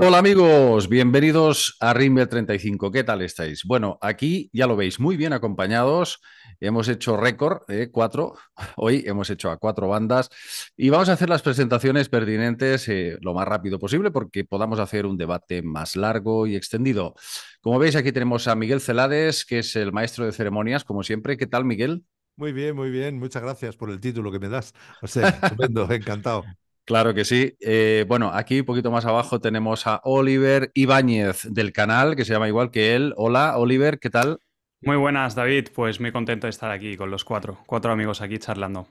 Hola amigos, bienvenidos a Rimbe 35. ¿Qué tal estáis? Bueno, aquí ya lo veis, muy bien acompañados. Hemos hecho récord, eh, cuatro. Hoy hemos hecho a cuatro bandas y vamos a hacer las presentaciones pertinentes eh, lo más rápido posible porque podamos hacer un debate más largo y extendido. Como veis, aquí tenemos a Miguel Celades, que es el maestro de ceremonias, como siempre. ¿Qué tal, Miguel? Muy bien, muy bien. Muchas gracias por el título que me das. O sea, estupendo, encantado. Claro que sí. Eh, bueno, aquí un poquito más abajo tenemos a Oliver Ibáñez del canal, que se llama igual que él. Hola, Oliver, ¿qué tal? Muy buenas, David. Pues muy contento de estar aquí con los cuatro, cuatro amigos aquí charlando.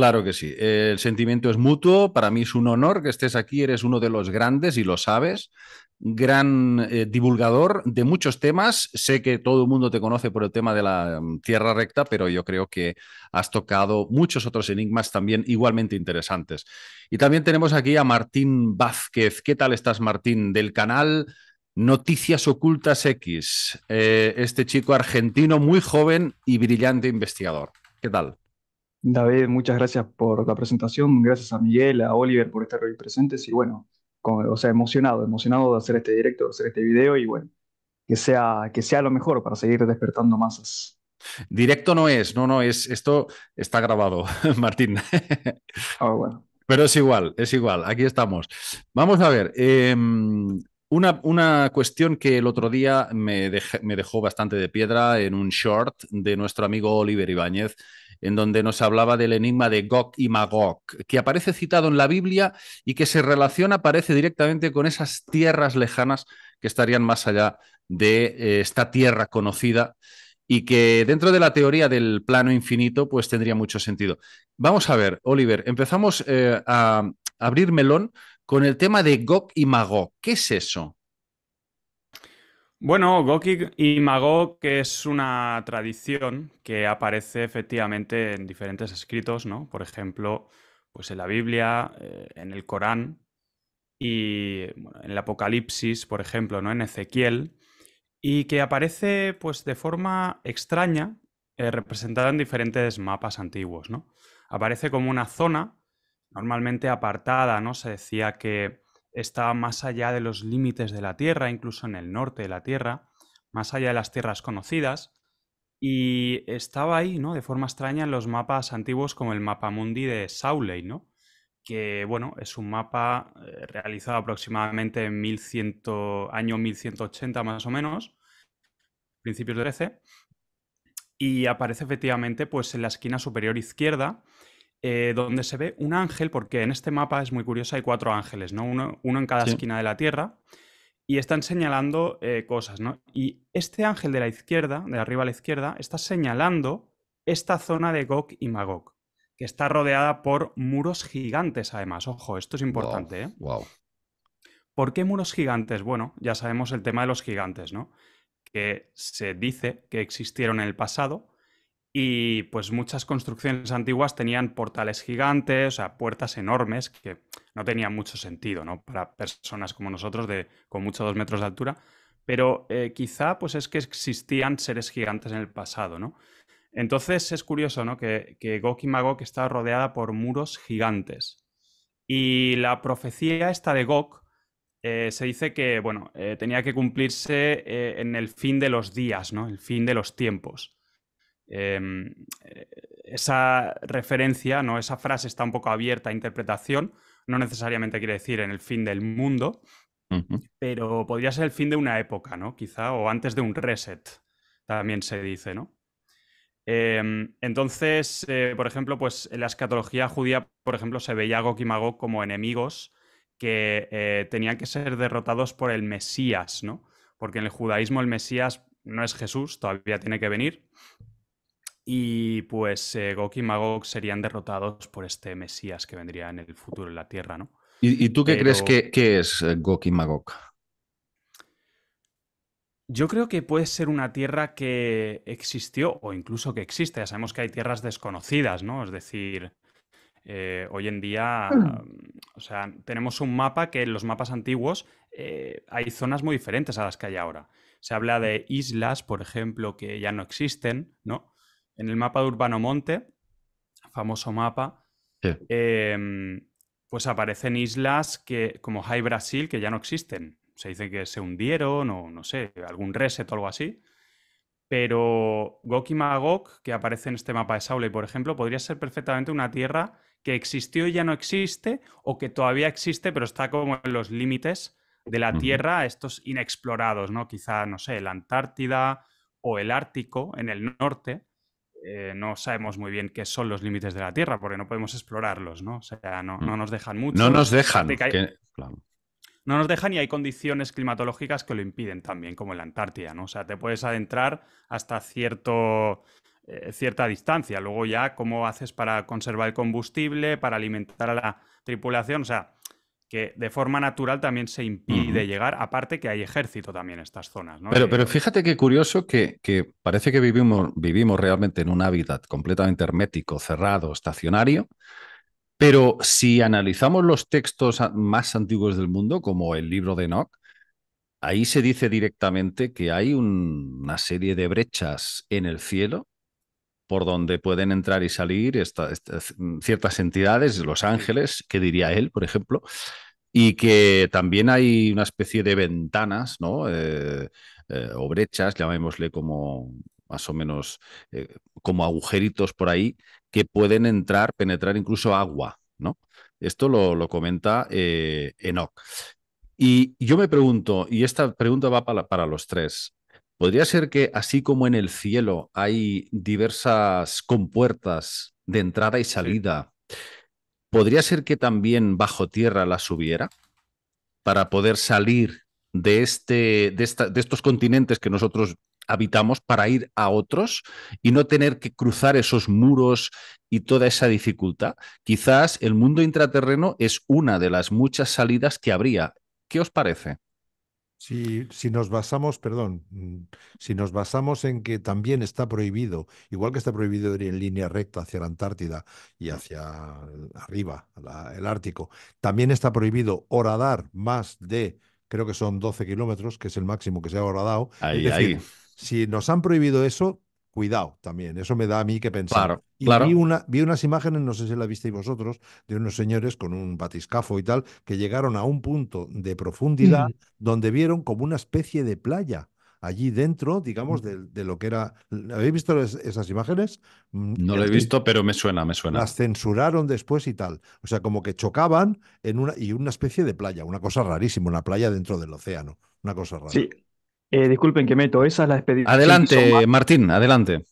Claro que sí. El sentimiento es mutuo. Para mí es un honor que estés aquí. Eres uno de los grandes y lo sabes. Gran eh, divulgador de muchos temas. Sé que todo el mundo te conoce por el tema de la mm, tierra recta, pero yo creo que has tocado muchos otros enigmas también igualmente interesantes. Y también tenemos aquí a Martín Vázquez. ¿Qué tal estás, Martín? Del canal Noticias Ocultas X. Eh, este chico argentino muy joven y brillante investigador. ¿Qué tal? David, muchas gracias por la presentación, gracias a Miguel, a Oliver por estar hoy presentes y bueno, o sea, emocionado, emocionado de hacer este directo, de hacer este video y bueno, que sea, que sea lo mejor para seguir despertando masas. Directo no es, no, no, es, esto está grabado, Martín. Ah, Pero es igual, es igual, aquí estamos. Vamos a ver, em, una, una, cuestión que el otro día me, me dejó bastante de piedra en un short de nuestro amigo Oliver Ibáñez, en donde nos hablaba del enigma de Gog y Magog, que aparece citado en la Biblia y que se relaciona, parece directamente con esas tierras lejanas que estarían más allá de eh, esta tierra conocida y que dentro de la teoría del plano infinito pues tendría mucho sentido. Vamos a ver, Oliver, empezamos eh, a abrir melón con el tema de Gok y Magok, ¿Qué es eso? Bueno, Gokik y Magok que es una tradición que aparece efectivamente en diferentes escritos, ¿no? Por ejemplo, pues en la Biblia, eh, en el Corán y en el Apocalipsis, por ejemplo, ¿no? En Ezequiel, y que aparece pues de forma extraña eh, representada en diferentes mapas antiguos, ¿no? Aparece como una zona normalmente apartada, ¿no? Se decía que está más allá de los límites de la Tierra, incluso en el norte de la Tierra, más allá de las tierras conocidas, y estaba ahí, ¿no? De forma extraña en los mapas antiguos como el mapa mundi de Sauley, ¿no? Que, bueno, es un mapa eh, realizado aproximadamente en 1100, año 1180 más o menos, principios de 13, y aparece efectivamente pues en la esquina superior izquierda, eh, donde se ve un ángel, porque en este mapa es muy curioso, hay cuatro ángeles, ¿no? Uno, en cada esquina de la Tierra, y están señalando eh, cosas, ¿no? Y este ángel de la izquierda, de arriba a la izquierda, está señalando esta zona de Gok y Magog, que está rodeada por muros gigantes, además. Ojo, esto es importante, ¿eh? Wow. ¿Por qué muros gigantes? Bueno, ya sabemos el tema de los gigantes, ¿no? Que se dice que existieron en el pasado, y pues muchas construcciones antiguas tenían portales gigantes, o sea, puertas enormes que no tenían mucho sentido, ¿no? Para personas como nosotros de, con mucho dos metros de altura. Pero eh, quizá pues es que existían seres gigantes en el pasado, ¿no? Entonces es curioso, ¿no? Que, que Gok y Magok está rodeada por muros gigantes. Y la profecía esta de Gok eh, se dice que, bueno, eh, tenía que cumplirse en el fin de los días, ¿no? El fin de los tiempos. Em, eh, esa referencia, ¿no? esa frase está un poco abierta a interpretación, no necesariamente quiere decir en el fin del mundo, pero podría ser el fin de una época, ¿no? Quizá, o antes de un reset, también se dice, ¿no? Em, entonces, eh, por ejemplo, pues en la escatología judía, por ejemplo, se veía a Gog y Magog como enemigos que eh, tenían que ser derrotados por el Mesías, ¿no? Porque en el judaísmo el Mesías no es Jesús, todavía tiene que venir, y pues goki eh, Gok y Magok serían derrotados por este Mesías que vendría en el futuro en la Tierra, ¿no? ¿Y, tú qué crees que, es eh, Gok y Magok? Yo creo que puede ser una tierra que existió o incluso que existe. Ya sabemos que hay tierras desconocidas, ¿no? Es decir, eh, hoy en día, hmm. o sea, tenemos un mapa que en los mapas antiguos hay zonas muy diferentes a las que hay ahora. Se habla de islas, por ejemplo, que ya no existen, ¿no? en el mapa de Urbano Monte, famoso mapa, em, pues aparecen islas que, como High Brasil que ya no existen. Se dice que se hundieron o no sé, algún reset o algo así. Pero Gok que aparece en este mapa de Saule, por ejemplo, podría ser perfectamente una tierra que existió y ya no existe, o que todavía existe, pero está como en los límites de la Tierra, estos inexplorados, ¿no? Quizá, no sé, la Antártida o el Ártico en el norte, eh, no sabemos muy bien qué son los límites de la Tierra, porque no podemos explorarlos, ¿no? O sea, no, mm. nos dejan mucho. No nos dejan. claro. No nos dejan y hay condiciones climatológicas que lo impiden también, como en la Antártida, ¿no? O sea, te puedes adentrar hasta cierto, eh, cierta distancia. Luego ya, ¿cómo haces para conservar el combustible, para alimentar a la tripulación? O sea, que de forma natural también se impide llegar, aparte que hay ejército también en estas zonas. Pero, pero eh. fíjate qué curioso que, que, parece que vivimos, vivimos realmente en un hábitat completamente hermético, cerrado, estacionario, pero si analizamos los textos más antiguos del mundo, como el libro de Enoch, ahí se dice directamente que hay una serie de brechas en el cielo por donde pueden entrar y salir mm, ciertas entidades, Los Ángeles, que diría él, por ejemplo, y que también hay una especie de ventanas, ¿no? Eh, eh, o brechas, llamémosle como más o menos eh, como agujeritos por ahí, que pueden entrar, penetrar incluso agua, ¿no? Esto lo, comenta Enoch. Y yo me pregunto, y esta pregunta va para, para los tres, ¿Podría ser que así como en el cielo hay diversas compuertas de entrada y salida, podría ser que también bajo tierra las hubiera para poder salir de, este, de estos continentes que nosotros habitamos para ir a otros y no tener que cruzar esos muros y toda esa dificultad. Quizás el mundo intraterreno es una de las muchas salidas que habría. ¿Qué os parece? Si, si, nos basamos, perdón, mm, si nos basamos en que también está prohibido, igual que está prohibido ir en línea recta hacia la Antártida y hacia arriba, el Ártico, también está prohibido horadar más de, creo que son 12 kilómetros, que es el máximo que se ha horadado. es decir, si nos han prohibido eso, cuidado también. Eso me da a mí que pensar. y Vi, una, vi unas imágenes, no sé si las visteis vosotros, de unos señores con un batiscafo y tal, que llegaron a un punto de profundidad donde vieron como una especie de playa allí dentro, digamos, de, lo que era. ¿Habéis visto esas imágenes? Mm, no lo he visto, pero me suena, me suena. Las censuraron después y tal. O sea, como que chocaban en una y una especie de playa, una cosa rarísima, una playa dentro del océano, una cosa rara. Eh, disculpen que meto, esa es la expedición. Adelante, Martín, adelante.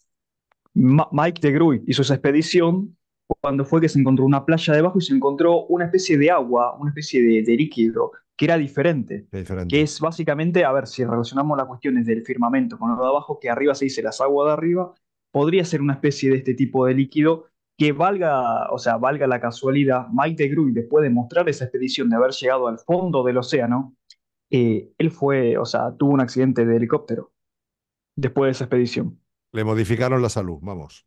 Mike de Gruy hizo esa expedición cuando fue que se encontró una playa debajo y se encontró una especie de agua, una especie de, líquido que era diferente, Que es básicamente, a ver, si relacionamos las cuestiones del firmamento con lo de abajo, que arriba se dice las aguas de arriba, podría ser una especie de este tipo de líquido que valga, o sea, valga la casualidad, Mike de Gruy, después de mostrar esa expedición de haber llegado al fondo del océano, eh, él fue, o sea, tuvo un accidente de helicóptero después de esa expedición. Le modificaron la salud, vamos.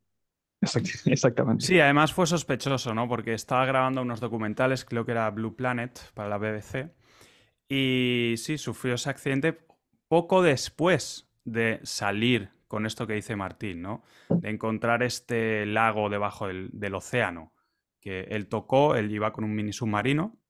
Exactamente. Sí, además fue sospechoso, ¿no? Porque estaba grabando unos documentales, creo que era Blue Planet para la BBC, y sí, sufrió ese accidente poco después de salir con esto que dice Martín, ¿no? De encontrar este lago debajo del, del océano, que él tocó, él iba con un mini submarino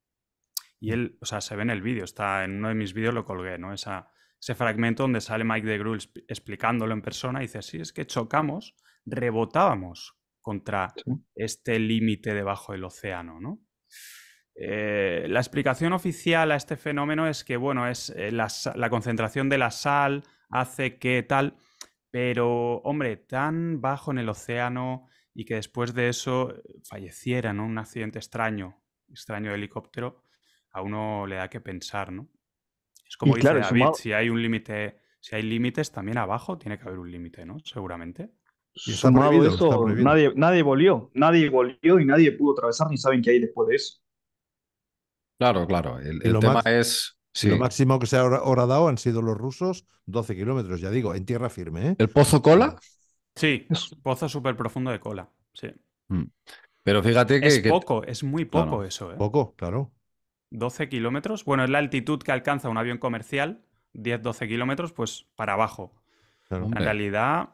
y él, o sea, se ve en el vídeo, está en uno de mis vídeos lo colgué, ¿no? Esa, ese fragmento donde sale Mike de DeGruy explicándolo en persona y dice, sí, es que chocamos, rebotábamos contra este límite debajo del océano, ¿no? Eh, la explicación oficial a este fenómeno es que, bueno, es eh, la, la, concentración de la sal hace que tal, pero, hombre, tan bajo en el océano y que después de eso eh, falleciera, ¿no? Un accidente extraño, extraño de helicóptero, a uno le da que pensar, ¿no? Es como dice David, si hay un límite, si hay límites también abajo, tiene que haber un límite, ¿no? Seguramente. nadie, nadie volvió, nadie volvió y nadie pudo atravesar ni saben qué hay después de Claro, claro. El, tema es Lo máximo que se ha horadado han sido los rusos, 12 kilómetros, ya digo, en tierra firme. ¿eh? ¿El pozo cola? Sí, pozo súper profundo de cola, sí. Mm. Pero fíjate que... Es poco, es muy poco eso. ¿eh? Poco, claro. 12 kilómetros. Bueno, es la altitud que alcanza un avión comercial, 10-12 kilómetros, pues para abajo. en realidad,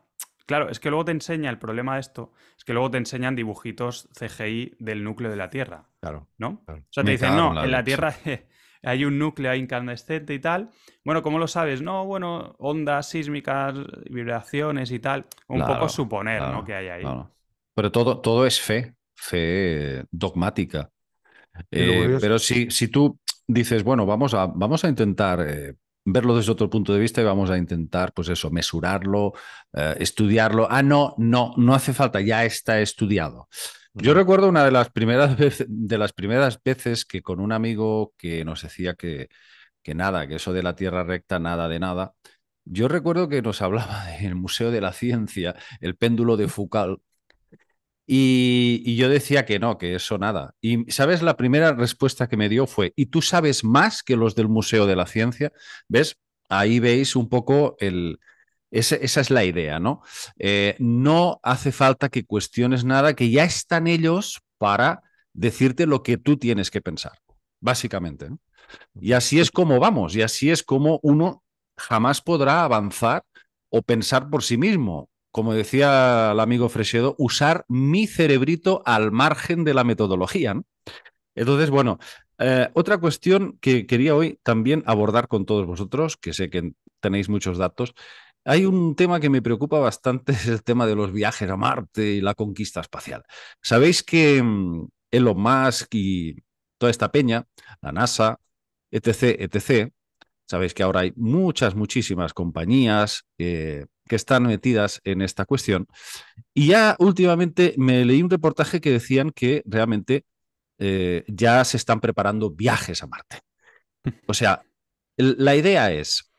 claro, es que luego te enseña el problema de esto, es que luego te enseñan dibujitos CGI del núcleo de la Tierra. Claro. ¿No? O sea, te dicen, no, en la Tierra hay un núcleo incandescente y tal. Bueno, ¿cómo lo sabes? No, bueno, ondas sísmicas, vibraciones y tal. Un poco suponer, ¿no? Que hay ahí. Pero todo, todo es fe, fe dogmática. Eh, pero si, si tú dices, bueno, vamos a, vamos a intentar eh, verlo desde otro punto de vista y vamos a intentar, pues eso, mesurarlo, eh, estudiarlo. Ah, no, no, no hace falta, ya está estudiado. Yo recuerdo una de las primeras veces, de las primeras veces que con un amigo que nos decía que, que nada, que eso de la tierra recta, nada de nada. Yo recuerdo que nos hablaba en el Museo de la Ciencia, el péndulo de Foucault, y, yo decía que no, que eso nada. Y sabes, la primera respuesta que me dio fue, ¿y tú sabes más que los del Museo de la Ciencia? ¿Ves? Ahí veis un poco el... esa es la idea, ¿no? Eh, no hace falta que cuestiones nada, que ya están ellos para decirte lo que tú tienes que pensar, básicamente. Y así es como vamos, y así es como uno jamás podrá avanzar o pensar por sí mismo, como decía el amigo Fresedo, usar mi cerebrito al margen de la metodología. Entonces, bueno, eh, otra cuestión que quería hoy también abordar con todos vosotros, que sé que tenéis muchos datos, hay un tema que me preocupa bastante, es el tema de los viajes a Marte y la conquista espacial. Sabéis que mm, Elon Musk y toda esta peña, la NASA, etc., etc., sabéis que ahora hay muchas, muchísimas compañías que están metidas en esta cuestión. Y ya últimamente me leí un reportaje que decían que realmente eh, ya se están preparando viajes a Marte. O sea, la idea es,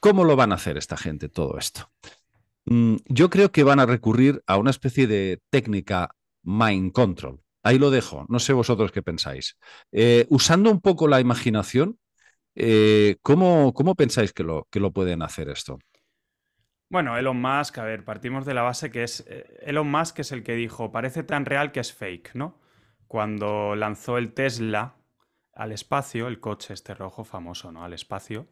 ¿cómo lo van a hacer esta gente todo esto? Mm, yo creo que van a recurrir a una especie de técnica mind control. Ahí lo dejo, no sé vosotros qué pensáis. Eh, usando un poco la imaginación, eh, ¿cómo, ¿cómo, pensáis que lo, que lo pueden hacer esto? Bueno, Elon Musk, a ver, partimos de la base que es. Eh, Elon Musk es el que dijo, parece tan real que es fake, ¿no? Cuando lanzó el Tesla al espacio, el coche este rojo famoso, ¿no? Al espacio,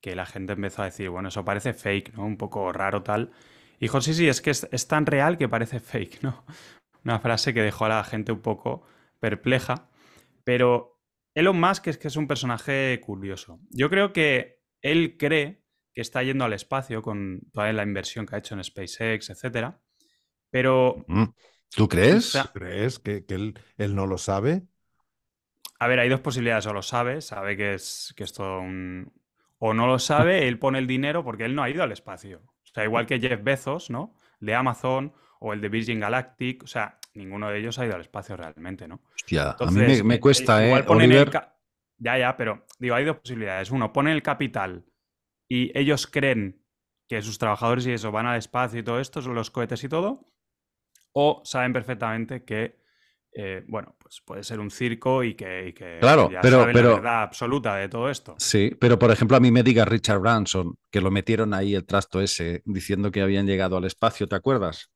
que la gente empezó a decir, bueno, eso parece fake, ¿no? Un poco raro tal. Y dijo, sí, sí, es que es, es tan real que parece fake, ¿no? Una frase que dejó a la gente un poco perpleja. Pero Elon Musk es que es un personaje curioso. Yo creo que él cree que está yendo al espacio con toda la inversión que ha hecho en SpaceX, etcétera. Pero. Mm, ¿Tú crees? ¿Crees que, él, no lo sabe? A ver, hay dos posibilidades. O lo sabe, sabe que es, que es todo un. O no lo sabe, él pone el dinero porque él no ha ido al espacio. O sea, igual que Jeff Bezos, ¿no? De Amazon o el de Virgin Galactic. O sea, ninguno de ellos ha ido al espacio realmente, ¿no? Hostia, a mí me, cuesta, eh, Ya, ya, pero digo, hay dos posibilidades. Uno, pone el capital y ellos creen que sus trabajadores y eso van al espacio y todo esto, son los cohetes y todo, o saben perfectamente que, eh, bueno, pues puede ser un circo y que, claro, pero, saben la verdad absoluta de todo esto. Sí, pero por ejemplo a mí me diga Richard Branson, que lo metieron ahí el trasto ese, diciendo que habían llegado al espacio, ¿te acuerdas?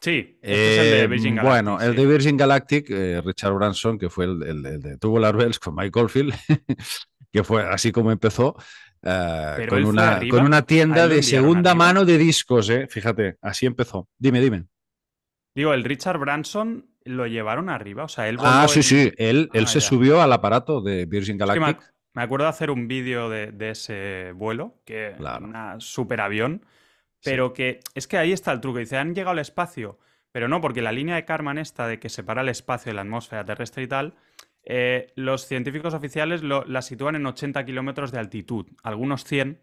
Sí, el de Virgin Galactic. Bueno, eh, el de Virgin Galactic, Richard Branson, que fue el, de Tuvo Bells con Mike Oldfield, que fue así como empezó, Ah, con, una, con, una, tienda de segunda mano de discos, ¿eh? Fíjate, así empezó. Dime, dime. Digo, el Richard Branson lo llevaron arriba, o sea, él... Ah, sí, sí, él, él ah, se subió al aparato de Virgin Galactic. me, acuerdo de hacer un vídeo de, ese vuelo, que era un superavión, pero que es que ahí está el truco, dice, han llegado al espacio, pero no, porque la línea de Karman esta de que separa el espacio de la atmósfera terrestre y tal, eh, los científicos oficiales la sitúan en 80 kilómetros de altitud, algunos 100,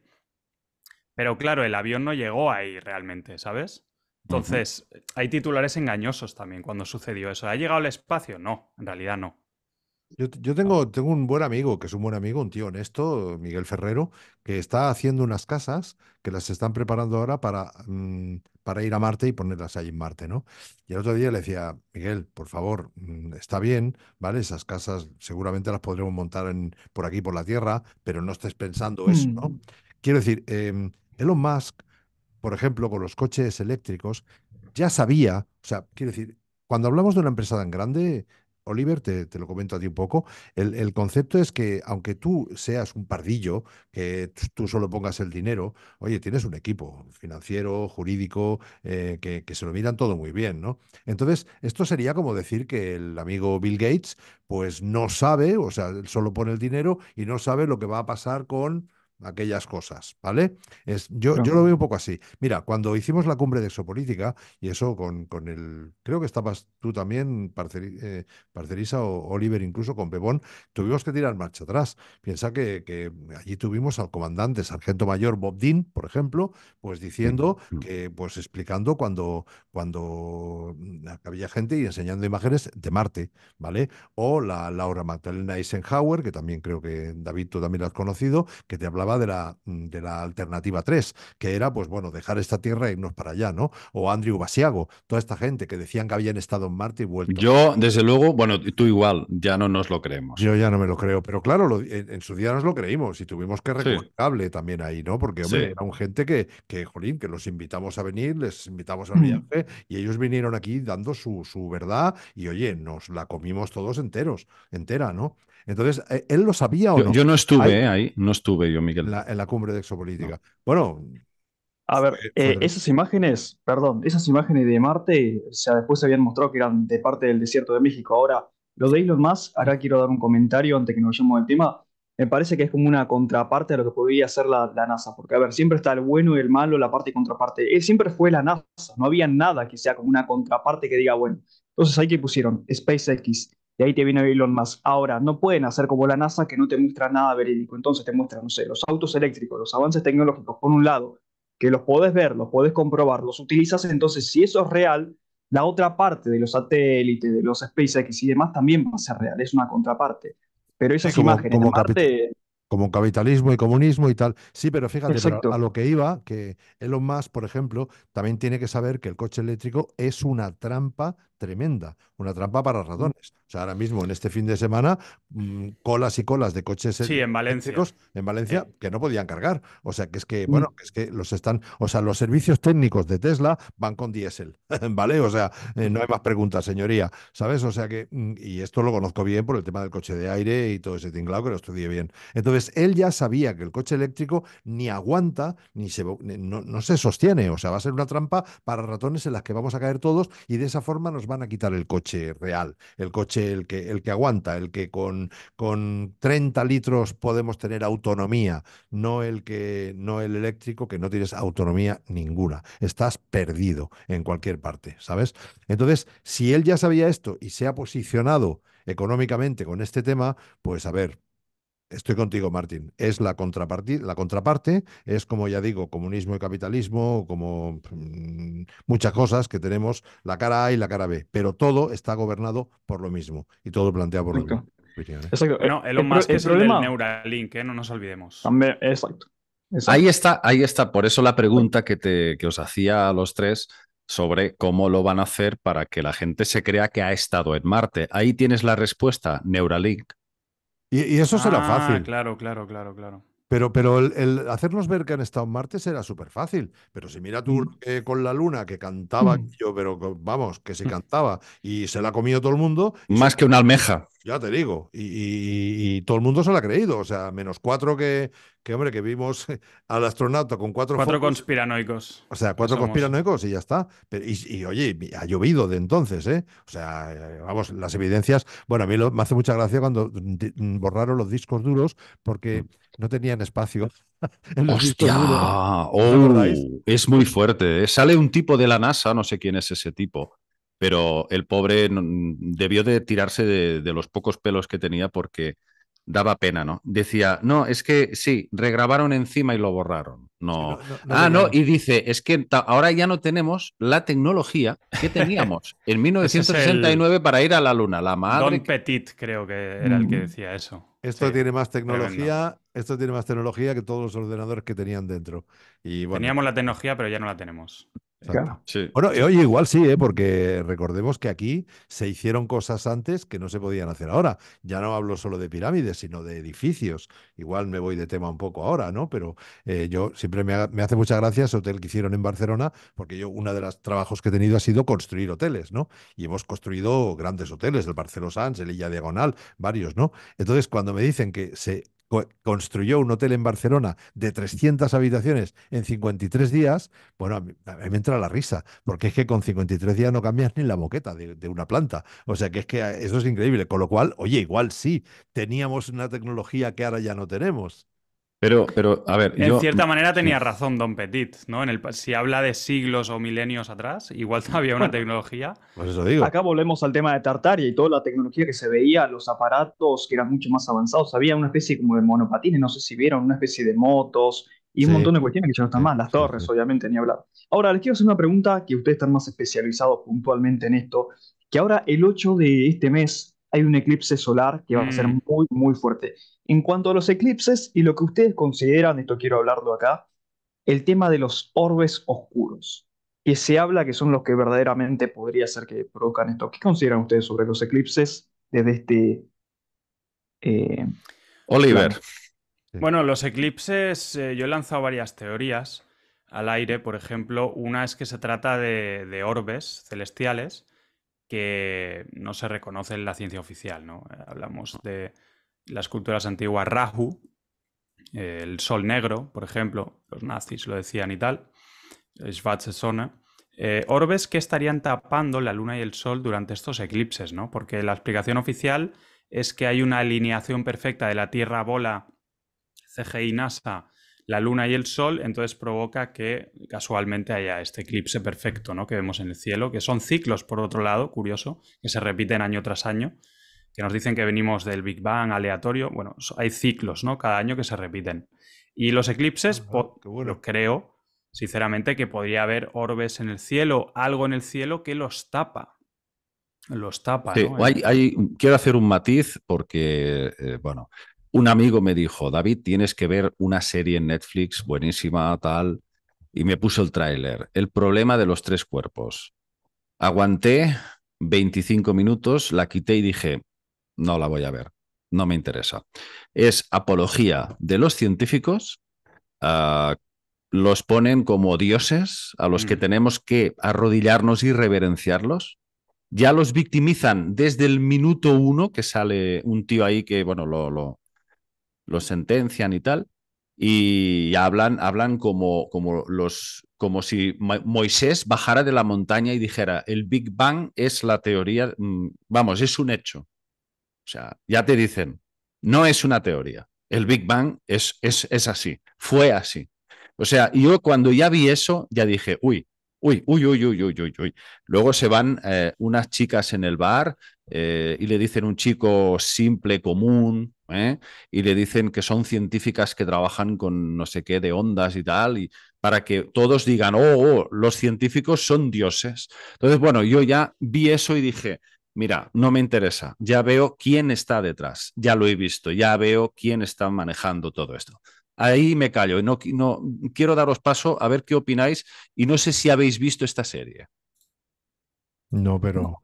pero claro, el avión no llegó ahí realmente, ¿sabes? Entonces, hay titulares engañosos también cuando sucedió eso. ¿Ha llegado al espacio? No, en realidad no. Yo, tengo, tengo un buen amigo, que es un buen amigo, un tío honesto, Miguel Ferrero, que está haciendo unas casas que las están preparando ahora para, mm, para ir a Marte y ponerlas ahí en Marte, ¿no? Y el otro día le decía, Miguel, por favor, mm, está bien, ¿vale? Esas casas seguramente las podremos montar en, por aquí, por la Tierra, pero no estés pensando eso, ¿no? Mm. Quiero decir, em, Elon Musk, por ejemplo, con los coches eléctricos, ya sabía, o sea, quiero decir, cuando hablamos de una empresa tan grande, Oliver, te, lo comento a ti un poco. El, concepto es que, aunque tú seas un pardillo, que tú solo pongas el dinero, oye, tienes un equipo financiero, jurídico, eh, que, que, se lo miran todo muy bien, ¿no? Entonces, esto sería como decir que el amigo Bill Gates, pues no sabe, o sea, solo pone el dinero y no sabe lo que va a pasar con aquellas cosas, ¿vale? Es, yo, yo lo veo un poco así. Mira, cuando hicimos la cumbre de exopolítica, y eso con, con el, creo que estabas tú también, eh, Parcerisa o Oliver incluso con Pebón, tuvimos que tirar marcha atrás. Piensa que, que, allí tuvimos al comandante, sargento mayor Bob Dean, por ejemplo, pues diciendo que, pues explicando cuando, cuando mm, había gente y enseñando imágenes de Marte, ¿vale? O la Laura Magdalena Eisenhower, que también creo que David tú también la has conocido, que te hablaba de la, mm, de la alternativa 3, que era, pues bueno, dejar esta tierra e irnos para allá, ¿no? O Andrew Basiago, toda esta gente que decían que habían estado en Marte y vuelto. Yo, desde luego, bueno, tú igual, ya no nos lo creemos. Yo ya no me lo creo, pero claro, en, su día nos lo creímos y tuvimos que recoger también ahí, ¿no? Porque, hombre, era un gente que, que, jolín, que los invitamos a venir, les invitamos al mm. viaje y ellos vinieron aquí dando su, su verdad y, oye, nos la comimos todos enteros, entera, ¿no? Entonces, eh, ¿él lo sabía o yo, no? Yo no estuve eh, ahí, no estuve yo, Miguel. en la cumbre de exopolítica. Bueno. A ver, eh, esas imágenes, perdón, esas imágenes de Marte, o sea, después se habían mostrado que eran de parte del desierto de México. Ahora, lo de Elon más. ahora quiero dar un comentario antes que nos vayamos del tema. Me parece que es como una contraparte a lo que podía hacer la, la, NASA, porque a ver, siempre está el bueno y el malo, la parte y contraparte. Él siempre fue la NASA, no había nada que sea como una contraparte que diga, bueno. Entonces ahí que pusieron SpaceX, de ahí te viene Elon Musk. Ahora, no pueden hacer como la NASA que no te muestra nada verídico, entonces te muestran, no sé, los autos eléctricos, los avances tecnológicos, por un lado, que los podés ver, los podés comprobar, los utilizas, entonces si eso es real, la otra parte de los satélites, de los SpaceX y demás también va a ser real, es una contraparte. Pero esa es la como como capitalismo y comunismo y tal. Sí, pero fíjate, a lo que iba, que Elon Musk, por ejemplo, también tiene que saber que el coche eléctrico es una trampa tremenda, una trampa para ratones. O sea, ahora mismo en este fin de semana, mm, colas y colas de coches sí, en Valencia, en Valencia eh. que no podían cargar. O sea, que es que, mm. bueno, es que los están, o sea, los servicios técnicos de Tesla van con diésel, ¿vale? O sea, eh, no hay más preguntas, señoría, ¿sabes? O sea que, mm, y esto lo conozco bien por el tema del coche de aire y todo ese tinglado que lo estudié bien. Entonces, él ya sabía que el coche eléctrico ni aguanta, ni se, no, se sostiene, o sea, va a ser una trampa para ratones en las que vamos a caer todos y de esa forma nos van a quitar el coche real, el coche el que, el que aguanta, el que con, con 30 litros podemos tener autonomía, no el que no el eléctrico que no tienes autonomía ninguna. Estás perdido en cualquier parte, ¿sabes? Entonces, si él ya sabía esto y se ha posicionado económicamente con este tema, pues a ver, Estoy contigo, Martín. Es la contraparte, la contraparte es como ya digo, comunismo y capitalismo, como mm, muchas cosas que tenemos la cara A y la cara B, pero todo está gobernado por lo mismo y todo planteado por lo mismo. Exacto. es el, Neuralink, ¿eh? no nos olvidemos. exacto. Ahí está, ahí está. Por eso la pregunta que, te, que os hacía a los tres sobre cómo lo van a hacer para que la gente se crea que ha estado en Marte. Ahí tienes la respuesta, Neuralink. Y, eso será ah, fácil. Claro, claro, claro, claro. Pero, pero el, hacernos ver que han estado en Marte será súper fácil. Pero si mira tú mm. con la luna que cantaba, yo, mm. pero vamos, que se cantaba y se la ha comido todo el mundo. Más que una almeja. Ya te digo, y, todo el mundo se lo ha creído, o sea, menos cuatro que, hombre, que vimos al astronauta con cuatro... Cuatro conspiranoicos. O sea, cuatro conspiranoicos y ya está. y, oye, ha llovido de entonces, ¿eh? O sea, eh, vamos, las evidencias... Bueno, a mí me hace mucha gracia cuando borraron los discos duros porque mm. no tenían espacio. ¡Hostia! Oh, es muy fuerte. ¿eh? Sale un tipo de la NASA, no sé quién es ese tipo pero el pobre debió de tirarse de, los pocos pelos que tenía porque daba pena, ¿no? Decía, no, es que sí, regrabaron encima y lo borraron. No. ah, no, y dice, es que ahora ya no tenemos la tecnología que teníamos en 1969 para ir a la luna. La madre. Don Petit, creo que era el que mm. decía eso. Esto tiene más tecnología, esto tiene más tecnología que todos los ordenadores que tenían dentro. Y Teníamos la tecnología, pero ya no la tenemos. Bueno, eh, oye, igual sí, ¿eh? porque recordemos que aquí se hicieron cosas antes que no se podían hacer ahora. Ya no hablo solo de pirámides, sino de edificios. Igual me voy de tema un poco ahora, ¿no? Pero eh, yo siempre me, me, hace mucha gracia ese hotel que hicieron en Barcelona, porque yo uno de los trabajos que he tenido ha sido construir hoteles, ¿no? Y hemos construido grandes hoteles, el Barcelona, el Illa Diagonal, varios, ¿no? Entonces, cuando me dicen que se construyó un hotel en Barcelona de 300 habitaciones en 53 días, bueno, a mí, me entra la risa, porque es que con 53 días no cambias ni la boqueta de, de una planta. O sea que es que eso es increíble. Con lo cual, oye, igual sí, teníamos una tecnología que ahora ya no tenemos. Pero, pero, a ver. En cierta manera tenía razón Don Petit, ¿no? En el, si habla de siglos o milenios atrás, igual había una tecnología. Pues eso digo. Acá volvemos al tema de Tartaria y toda la tecnología que se veía, los aparatos que eran mucho más avanzados. Había una especie como de monopatines, no sé si vieron, una especie de motos y un montón de cuestiones que ya no están más. Las torres, obviamente, ni hablar. Ahora, les quiero hacer una pregunta que ustedes están más especializados puntualmente en esto. Que ahora, el 8 de este mes, hay un eclipse solar que va a ser mm. muy, muy fuerte. En cuanto a los eclipses y lo que ustedes consideran, esto quiero hablarlo acá, el tema de los orbes oscuros, que se habla que son los que verdaderamente podría ser que provocan esto. ¿Qué consideran ustedes sobre los eclipses desde este... Eh, Oliver. Bueno, los eclipses, eh, yo he lanzado varias teorías al aire, por ejemplo, una es que se trata de orbes celestiales que no se reconoce en la ciencia oficial. ¿no? Eh, hablamos de las culturas antiguas Rahu, eh, el sol negro, por ejemplo, los nazis lo decían y tal, Schwarze eh, Sonne, orbes que estarían tapando la luna y el sol durante estos eclipses, ¿no? Porque la explicación oficial es que hay una alineación perfecta de la Tierra bola CGI NASA la luna y el sol, entonces provoca que casualmente haya este eclipse perfecto ¿no? que vemos en el cielo, que son ciclos, por otro lado, curioso, que se repiten año tras año, que nos dicen que venimos del Big Bang aleatorio. Bueno, hay ciclos ¿no? cada año que se repiten. Y los eclipses, creo, sinceramente, que podría haber orbes en el cielo, algo en el cielo que los tapa. Los tapa. quiero hacer un matiz porque, eh, bueno, un amigo me dijo, David, tienes que ver una serie en Netflix buenísima, tal, y me puso el tráiler, El problema de los tres cuerpos. Aguanté 25 minutos, la quité y dije, no la voy a ver, no me interesa. Es apología de los científicos, ah, los ponen como dioses a los que mm. tenemos que arrodillarnos y reverenciarlos. Ya los victimizan desde el minuto uno que sale un tío ahí que, bueno, lo los sentencian y tal, y hablan, hablan como, como, los, como si Moisés bajara de la montaña y dijera, el Big Bang es la teoría, mm, vamos, es un hecho. O sea, ya te dicen, no es una teoría, el Big Bang es, es, es así, fue así. O sea, yo cuando ya vi eso, ya dije, uy, Uy, uy, uy, uy, uy, uy, uy. Luego se van eh, unas chicas en el bar eh, y le dicen un chico simple, común, ¿eh? y le dicen que son científicas que trabajan con no sé qué de ondas y tal, y para que todos digan, oh, oh los científicos son dioses. Entonces, bueno, yo ya vi eso y dije, mira, no me interesa, ya veo quién está detrás, ya lo he visto, ya veo quién está manejando todo esto ahí me callo. No, quiero daros paso a ver qué opináis y no sé si habéis visto esta serie. No, pero...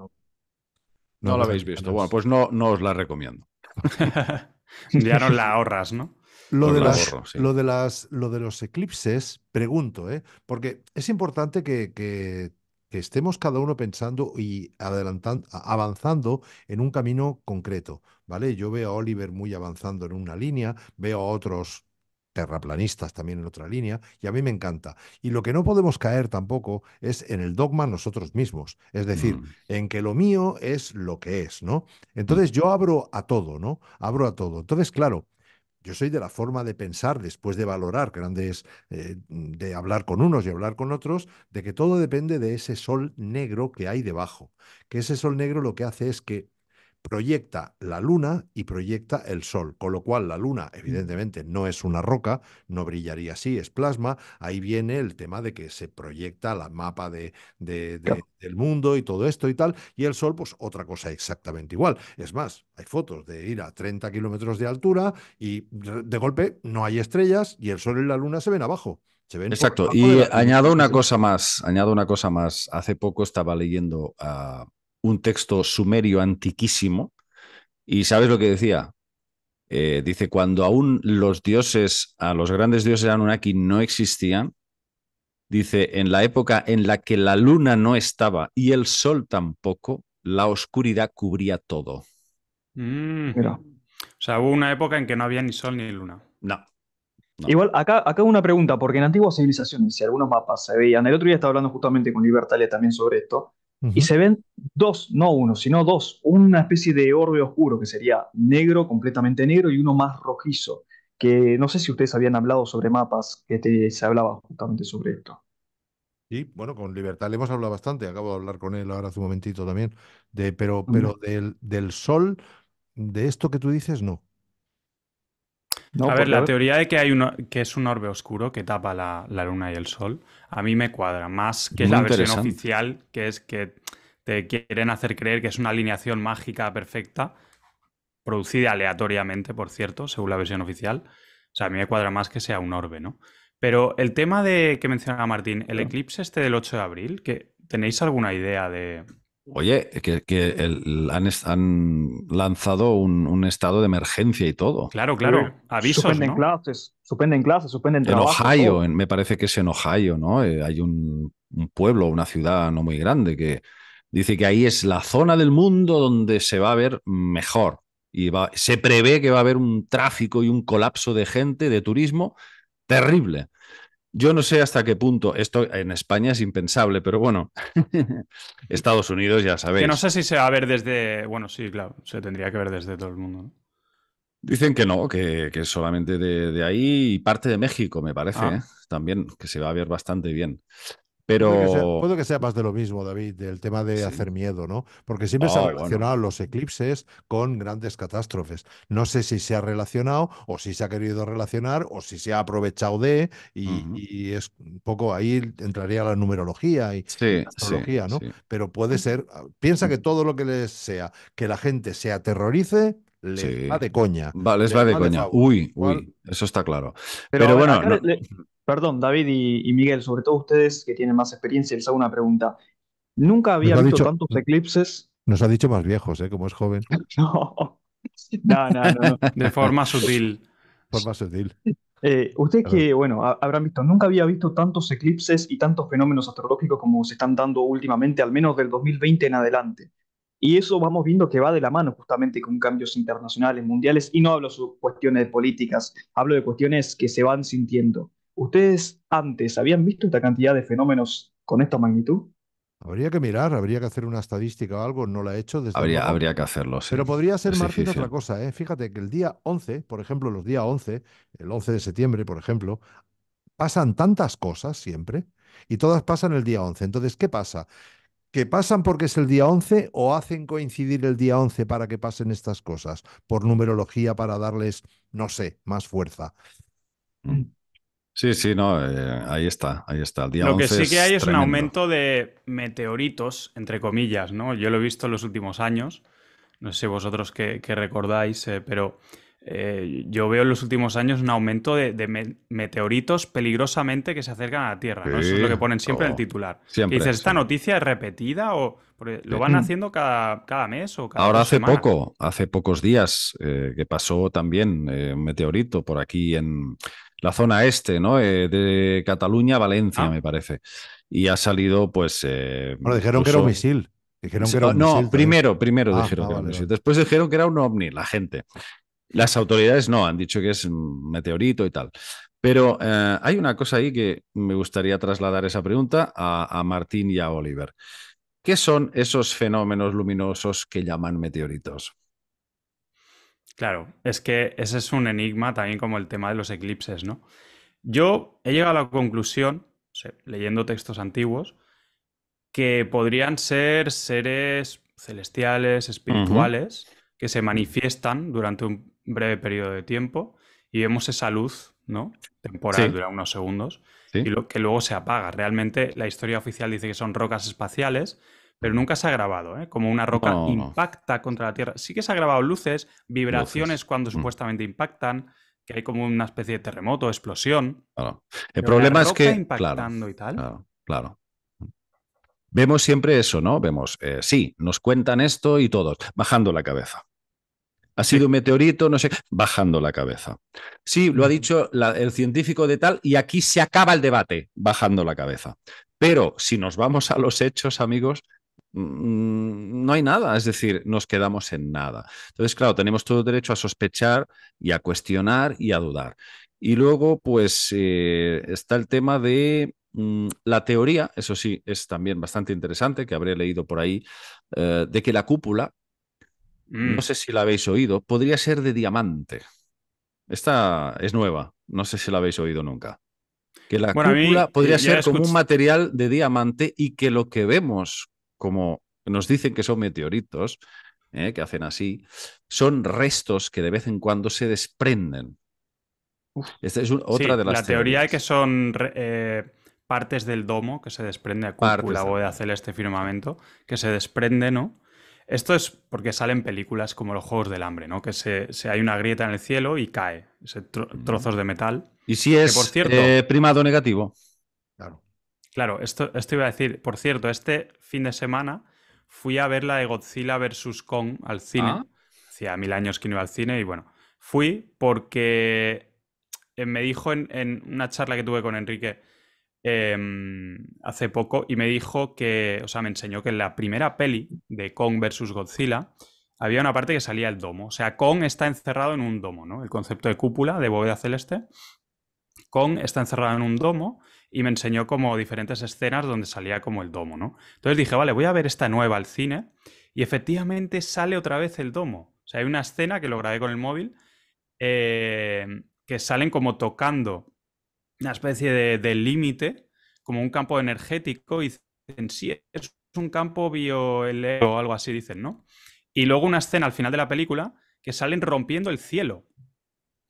No, la habéis visto. Bueno, pues no, os la recomiendo. ya no la ahorras, ¿no? Lo de, las, lo, de las, lo de, los eclipses, pregunto, ¿eh? porque es importante que, estemos cada uno pensando y adelantando, avanzando en un camino concreto. ¿vale? Yo veo a Oliver muy avanzando en una línea, veo a otros terraplanistas también en otra línea, y a mí me encanta. Y lo que no podemos caer tampoco es en el dogma nosotros mismos, es decir, mm. en que lo mío es lo que es, ¿no? Mm. Entonces yo abro a todo, ¿no? Abro a todo. Entonces, claro, yo soy de la forma de pensar, después de valorar grandes, eh, de hablar con unos y hablar con otros, de que todo depende de ese sol negro que hay debajo. Que ese sol negro lo que hace es que proyecta la luna y proyecta el sol, con lo cual la luna mm. evidentemente no es una roca, no brillaría así, es plasma, ahí viene el tema de que se proyecta la mapa del mundo y todo esto y tal, y el sol pues otra cosa exactamente igual. Es más, hay fotos de ir a 30 kilómetros de altura y de golpe no hay estrellas y el sol y la luna se ven abajo. Se ven Exacto, y añado una cosa más, añado una cosa más. Hace poco estaba leyendo a un texto sumerio antiquísimo. ¿Y sabes lo que decía? Eh, dice, cuando aún los dioses, a los grandes dioses de Anunnaki no existían, dice, en la época en la que la luna no estaba y el sol tampoco, la oscuridad cubría todo. Mm. O sea, hubo una época en que no había ni sol ni luna. No. Igual, acá, acá una pregunta, porque en antiguas civilizaciones, si algunos mapas se veían, el otro día estaba hablando justamente con Libertalia también sobre esto, y se ven dos, no uno, sino dos, una especie de orbe oscuro que sería negro, completamente negro y uno más rojizo, que no sé si ustedes habían hablado sobre mapas, que se hablaba justamente sobre esto. Sí, bueno, con Libertad le hemos hablado bastante, acabo de hablar con él ahora hace un momentito también, de, pero, pero del, del sol, de esto que tú dices, no a ver, la teoría de que, hay que es un orbe oscuro que tapa la, la, luna y el sol, a mí me cuadra más que la versión oficial, que es que te quieren hacer creer que es una alineación mágica perfecta, producida aleatoriamente, por cierto, según la versión oficial. O sea, a mí me cuadra más que sea un orbe, ¿no? Pero el tema de que mencionaba Martín, el eclipse este del 8 de abril, que ¿tenéis alguna idea de, Oye, que, han, lanzado un, estado de emergencia y todo. Claro, claro. Avisos. ¿no? clases, suspenden clases, suspenden trabajo. En Ohio, me parece que es en Ohio, ¿no? Eh, hay un, pueblo, una ciudad no muy grande que dice que ahí es la zona del mundo donde se va a ver mejor. Y se prevé que va a haber un tráfico y un colapso de gente, de turismo, terrible. Yo no sé hasta qué punto, esto en España es impensable, pero bueno, Estados Unidos ya sabéis. Que no sé si se va a ver desde, bueno, sí, claro, se tendría que ver desde todo el mundo. Dicen que no, que, solamente de, ahí y parte de México, me parece, ah. ¿eh? también, que se va a ver bastante bien. Pero... Puede que, sea, más de lo mismo, David, del tema de hacer miedo, ¿no? Porque siempre se han relacionado los eclipses con grandes catástrofes. No sé si se ha relacionado o si se ha querido relacionar o si se ha aprovechado de y, es un poco ahí entraría la numerología y la astrología, ¿no? Pero puede ser, ah, piensa que todo lo que les sea, que la gente se aterrorice, va de coña. Vale, les, va, de, coña. Uy, uy, eso está claro. Pero, bueno. Perdón, David y, Miguel, sobre todo ustedes que tienen más experiencia, les hago una pregunta. Nunca había visto tantos eclipses. Nos ha dicho más viejos, ¿eh? Como es joven. no. No, no, De forma sutil. Forma sutil. Eh, ustedes que, bueno, habrán visto, nunca había visto tantos eclipses y tantos fenómenos astrológicos como se están dando últimamente, al menos del 2020 en adelante. Y eso vamos viendo que va de la mano justamente con cambios internacionales, mundiales, y no hablo de cuestiones políticas, hablo de cuestiones que se van sintiendo. ¿Ustedes antes habían visto esta cantidad de fenómenos con esta magnitud? Habría que mirar, habría que hacer una estadística o algo, no la he hecho desde Habría, habría que hacerlo, sí. Pero podría ser, Martín, otra cosa. ¿eh? Fíjate que el día 11, por ejemplo, los días 11, el 11 de septiembre, por ejemplo, pasan tantas cosas siempre y todas pasan el día 11. Entonces, ¿qué pasa? que pasan porque es el día 11 o hacen coincidir el día 11 para que pasen estas cosas, por numerología para darles, no sé, más fuerza. Sí, sí, no, eh, ahí está, ahí está. El día lo que sí que hay es, un aumento de meteoritos, entre comillas, ¿no? Yo lo he visto en los últimos años, no sé vosotros qué, recordáis, eh, pero eh, yo veo en los últimos años un aumento de, meteoritos peligrosamente que se acercan a la Tierra. Eso es lo que ponen siempre en el oh, titular. ¿esta noticia es repetida o lo van mm. haciendo cada, cada mes Ahora hace poco, hace pocos días eh, que pasó también eh, un meteorito por aquí en la zona este, ¿no? de Cataluña, Valencia, ah. me parece. Y ha salido, pues... bueno, dijeron que era un misil. Ah, no, primero, primero ah, dijeron que era un misil. Después dijeron que era un ovni, la gente. Las autoridades no, han dicho que es meteorito y tal. Pero eh, hay una cosa ahí que me gustaría trasladar esa pregunta a, Martín y a Oliver. ¿Qué son esos fenómenos luminosos que llaman meteoritos? Claro, es que ese es un enigma también como el tema de los eclipses, ¿no? Yo he llegado a la conclusión, leyendo textos antiguos, que podrían ser seres celestiales, espirituales, que se manifiestan durante un breve periodo de tiempo y vemos esa luz, ¿no? Temporal, dura unos segundos, y lo, que luego se apaga. Realmente la historia oficial dice que son rocas espaciales, pero nunca se ha grabado, ¿eh? Como una roca impacta contra la Tierra. Sí que se ha grabado luces, vibraciones cuando mm. supuestamente impactan, que hay como una especie de terremoto, explosión. Claro. El problema es que... Impactando y tal. claro. Vemos siempre eso, ¿no? Vemos, eh, sí, nos cuentan esto y todos, bajando la cabeza ha sido un meteorito, no sé, bajando la cabeza. Sí, lo ha dicho el científico de tal y aquí se acaba el debate, bajando la cabeza. Pero si nos vamos a los hechos, amigos, mm, no hay nada, es decir, nos quedamos en nada. Entonces, claro, tenemos todo derecho a sospechar y a cuestionar y a dudar. Y luego, pues, eh, está el tema de mm, la teoría, eso sí, es también bastante interesante, que habré leído por ahí, eh, de que la cúpula no mm. sé si la habéis oído, podría ser de diamante. Esta es nueva, no sé si la habéis oído nunca. Que la cúpula eh, podría ser como un material de diamante y que lo que vemos, como nos dicen que son meteoritos, eh, que hacen así, son restos que de vez en cuando se desprenden. Esta es otra de las. La teoría es que son eh, partes del domo que se desprende a cúpula voy o hacer este firmamento, que se desprende, ¿no? Esto es porque salen películas como los Juegos del Hambre, ¿no? Que se, hay una grieta en el cielo y cae, trozos de metal. Y si es por cierto, eh, primado negativo. Claro. Claro, esto, esto, iba a decir. Por cierto, este fin de semana fui a ver la de Godzilla vs. Kong al cine. Ah. Hacía mil años que no iba al cine y bueno, fui porque eh, me dijo en una charla que tuve con Enrique Em, hace poco y me dijo que, o sea, me enseñó que en la primera peli de Kong versus Godzilla había una parte que salía el domo. O sea, Kong está encerrado en un domo, ¿no? El concepto de cúpula de bóveda celeste. Kong está encerrado en un domo y me enseñó como diferentes escenas donde salía como el domo, ¿no? Entonces dije, vale, voy a ver esta nueva al cine y efectivamente sale otra vez el domo. O sea, hay una escena que lo grabé con el móvil eh, que salen como tocando una especie de, límite, como un campo energético, y dicen, sí, es un campo bioeléctrico o algo así, dicen, ¿no? Y luego una escena al final de la película que salen rompiendo el cielo.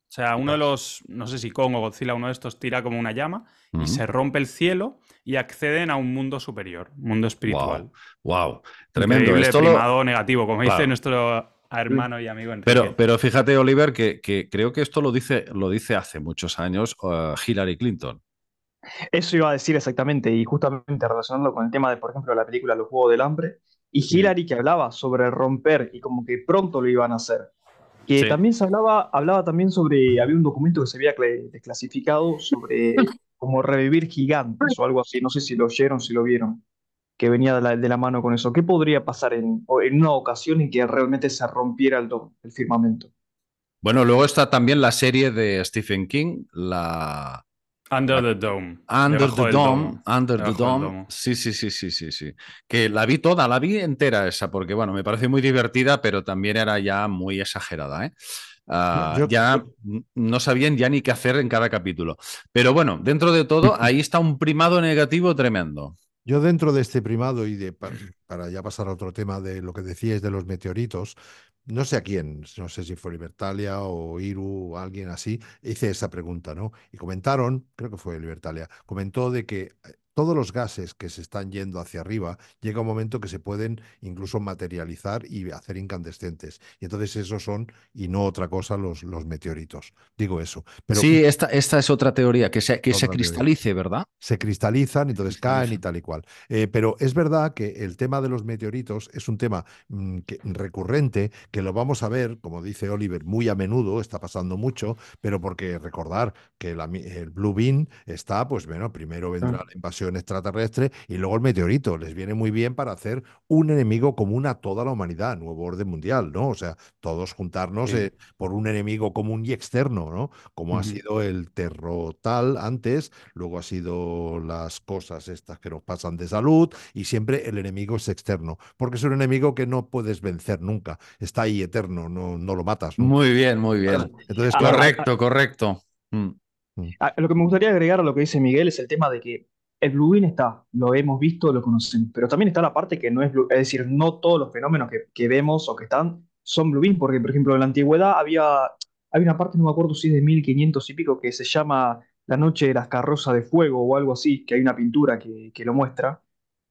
O sea, uno de los, no sé si Kong o Godzilla, uno de estos tira como una llama y se rompe el cielo y acceden a un mundo superior, mundo espiritual. Wow, tremendo. Esto negativo, como dice nuestro a hermano y amigo Pero, pero fíjate, Oliver, que, creo que esto lo dice, lo dice hace muchos años uh, Hillary Clinton. Eso iba a decir exactamente, y justamente relacionarlo con el tema de, por ejemplo, la película Los Juegos del Hambre, y Hillary que hablaba sobre romper y como que pronto lo iban a hacer. Que también se hablaba, hablaba también sobre, había un documento que se había desclasificado sobre como revivir gigantes o algo así, no sé si lo oyeron, si lo vieron que venía de la, mano con eso. ¿Qué podría pasar en, una ocasión en que realmente se rompiera el, el firmamento? Bueno, luego está también la serie de Stephen King, la... Under the Dome. Under the Dome, Under the Dome. Sí, sí, sí, sí, sí, sí. Que la vi toda, la vi entera esa, porque bueno, me parece muy divertida, pero también era ya muy exagerada, ¿eh? Ah, ya no sabían ya ni qué hacer en cada capítulo. Pero bueno, dentro de todo, ahí está un primado negativo tremendo. Yo dentro de este primado y de para ya pasar a otro tema de lo que decíais de los meteoritos, no sé a quién, no sé si fue Libertalia o Iru o alguien así, hice esa pregunta, ¿no? Y comentaron, creo que fue Libertalia, comentó de que eh, todos los gases que se están yendo hacia arriba, llega un momento que se pueden incluso materializar y hacer incandescentes. Y entonces esos son, y no otra cosa, los, los meteoritos. Digo eso. sí, esta, esta es otra teoría, que se, que se cristalice, ¿verdad? Se cristalizan, entonces caen y tal y cual. Eh, pero es verdad que el tema de los meteoritos es un tema mm, recurrente, que lo vamos a ver, como dice Oliver, muy a menudo, está pasando mucho, pero porque recordar que el Blue Bean está, pues bueno, primero vendrá la invasión extraterrestre y luego el meteorito. Les viene muy bien para hacer un enemigo común a toda la humanidad, nuevo orden mundial, ¿no? O sea, todos juntarnos eh, por un enemigo común y externo, ¿no? Como ha sido el terror tal antes, luego ha sido las cosas estas que nos pasan de salud y siempre el enemigo externo, porque es un enemigo que no puedes vencer nunca, está ahí eterno, no, no lo matas. Muy bien, muy bien. Entonces, ah, correcto, correcto. Mm. Mm. Ah, lo que me gustaría agregar a lo que dice Miguel es el tema de que el bin está, lo hemos visto, lo conocemos, pero también está la parte que no es es decir, no todos los fenómenos que, que vemos o que están son bin porque por ejemplo en la antigüedad había, había una parte, no me acuerdo si es de 1500 y pico, que se llama La Noche de las Carrozas de Fuego o algo así, que hay una pintura que, que lo muestra,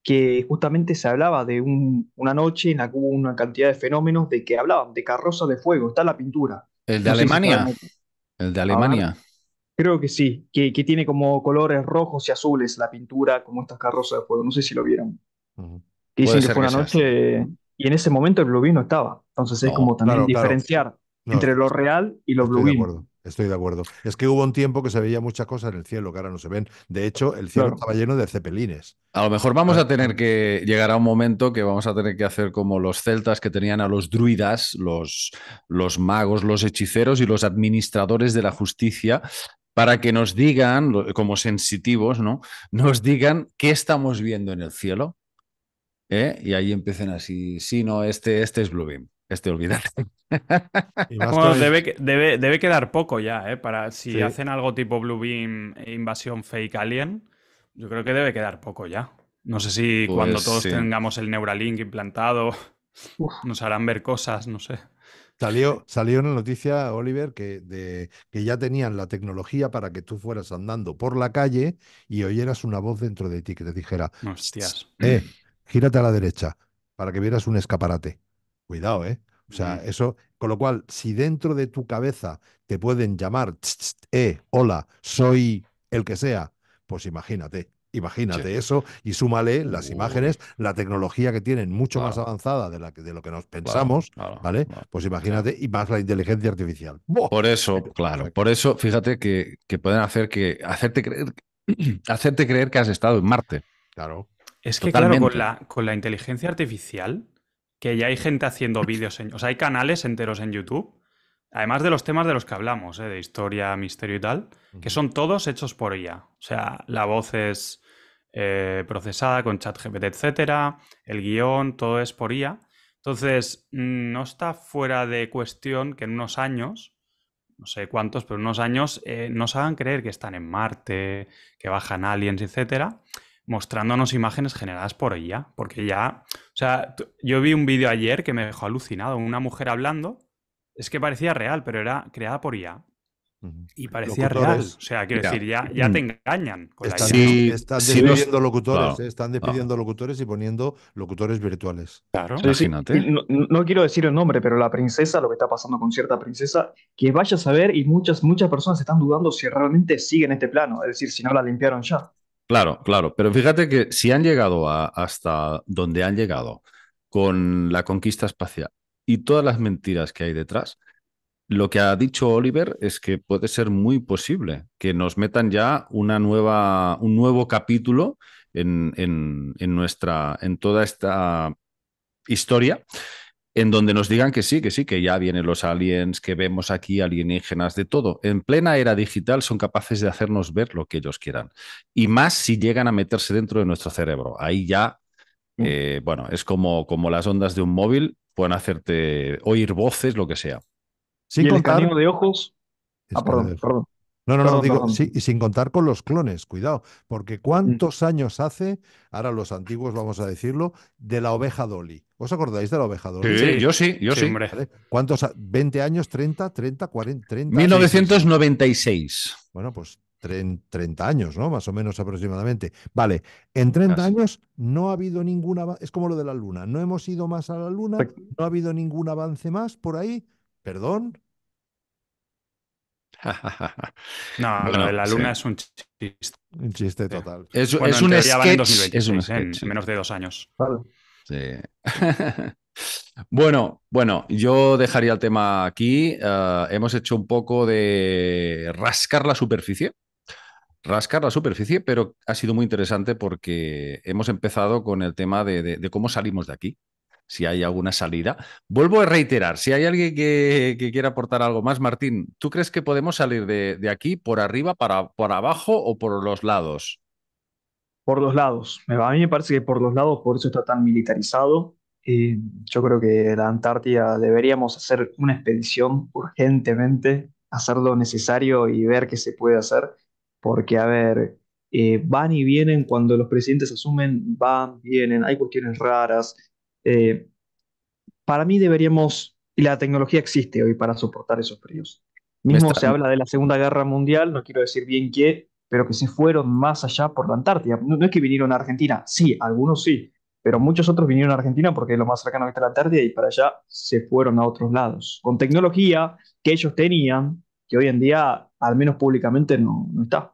que justamente se hablaba de un, una noche en la que hubo una cantidad de fenómenos de que hablaban de carrozas de fuego, está la pintura. El de Alemania. el de Alemania. creo que sí, que, que, tiene como colores rojos y azules la pintura, como estas carrozas de fuego, no sé si lo vieron. Dicen fue una noche y en ese momento el Bluebeam no estaba. Entonces es como también diferenciar entre lo real y lo Bluebeam. Estoy de acuerdo. Es que hubo un tiempo que se veía muchas cosas en el cielo que ahora no se ven. De hecho, el cielo estaba lleno de cepelines. A lo mejor vamos ah. a tener que llegar a un momento que vamos a tener que hacer como los celtas que tenían a los druidas, los, los magos, los hechiceros y los administradores de la justicia para que nos digan, como sensitivos, ¿no? Nos digan qué estamos viendo en el cielo. ¿eh? Y ahí empiecen así, sí, no, este, este es Bluebeam. Este olvidarte olvidar. debe, quedar poco ya, ¿eh? Para si hacen algo tipo Blue Bluebeam, e invasión fake alien, yo creo que debe quedar poco ya. No sé si cuando pues todos tengamos el Neuralink implantado nos harán ver cosas, no sé. Salió, salió una noticia, Oliver, que, de, que ya tenían la tecnología para que tú fueras andando por la calle y oyeras una voz dentro de ti que te dijera, Hostias. Eh, gírate a la derecha para que vieras un escaparate. Cuidado, ¿eh? O sea, eso, con lo cual, si dentro de tu cabeza te pueden llamar, eh, hola, soy el que sea, pues imagínate, imagínate eso y súmale las imágenes, la tecnología que tienen mucho más avanzada de, la de lo que nos pensamos, ¿vale? Pues imagínate, y más la inteligencia artificial. Por eso, claro, por eso, fíjate que, que pueden hacer que, hacerte creer, hacerte creer que has estado en Marte. Claro. Es que claro, la, con la inteligencia artificial, que ya hay gente haciendo vídeos, en, o sea, hay canales enteros en YouTube, además de los temas de los que hablamos, eh, de historia, misterio y tal, que son todos hechos por ella. O sea, la voz es eh, procesada con ChatGPT, etcétera, el guión, todo es por IA. Entonces, mm, no está fuera de cuestión que en unos años, no sé cuántos, pero unos años eh, nos hagan creer que están en Marte, que bajan aliens, etcétera, mostrándonos imágenes generadas por IA, porque ya o sea, yo vi un vídeo ayer que me dejó alucinado. Una mujer hablando, es que parecía real, pero era creada por IA. Y parecía real. O sea, quiero decir, ya, mm, te engañan. están, despidiendo locutores, y poniendo locutores virtuales. Claro. No, quiero decir el nombre, pero la princesa, lo que está pasando con cierta princesa, que vaya a saber y muchas, muchas personas están dudando si realmente sigue en este plano. Es decir, si no la limpiaron ya. Claro, claro, pero fíjate que si han llegado hasta donde han llegado con la conquista espacial y todas las mentiras que hay detrás, lo que ha dicho Oliver es que puede ser muy posible que nos metan ya una nueva, un nuevo capítulo en, en, en nuestra, en toda esta historia en donde nos digan que sí, que sí, que ya vienen los aliens, que vemos aquí alienígenas, de todo. En plena era digital son capaces de hacernos ver lo que ellos quieran. Y más si llegan a meterse dentro de nuestro cerebro. Ahí ya, mm. eh, bueno, es como, como las ondas de un móvil, pueden hacerte oír voces, lo que sea. Sin el camino de ojos. Ah, perdón, perdón. No, no, no, digo, Sí, y sin contar con los clones, cuidado, porque mm. ¿cuántos años hace, ahora los antiguos vamos a decirlo, de la oveja Dolly? ¿Os acordáis de la oveja Dolly? Sí, yo sí, yo sí. Hombre. ¿Cuántos? ¿20 años? ¿30? ¿30? ¿40? ¿30? 1996. Bueno, pues 30 años, ¿no? Más o menos aproximadamente. Vale, en 30 años no ha habido ningún avance, es como lo de la Luna, no hemos ido más a la Luna, no ha habido ningún avance más por ahí, perdón. no, la luna es un chiste. Un chiste total. Es, un En es un ¿eh? menos de dos años. bueno, bueno, yo dejaría el tema aquí. Eh, hemos hecho un poco de rascar la superficie. Rascar la superficie, pero ha sido muy interesante porque hemos empezado con el tema de cómo salimos de aquí si hay alguna salida. Vuelvo a reiterar, si hay alguien que, quiera aportar algo más, Martín, ¿tú crees que podemos salir de, aquí por arriba, para, por abajo o por los lados? Por los lados. A mí me parece que por los lados, por eso está tan militarizado. yo creo que la Antártida deberíamos hacer una expedición urgentemente, hacer lo necesario y ver qué se puede hacer, porque, a ver, eh, van y vienen cuando los presidentes asumen, van, vienen, hay cuestiones raras, eh, para mí deberíamos, y la tecnología existe hoy para soportar esos fríos. Mismo se habla de la Segunda Guerra Mundial, no quiero decir bien qué, pero que se fueron más allá por la Antártida. No, es que vinieron a Argentina, sí, algunos sí, pero muchos otros vinieron a Argentina porque es lo más cercano a está la Antártida y para allá se fueron a otros lados, con tecnología que ellos tenían, que hoy en día, al menos públicamente, no, no está.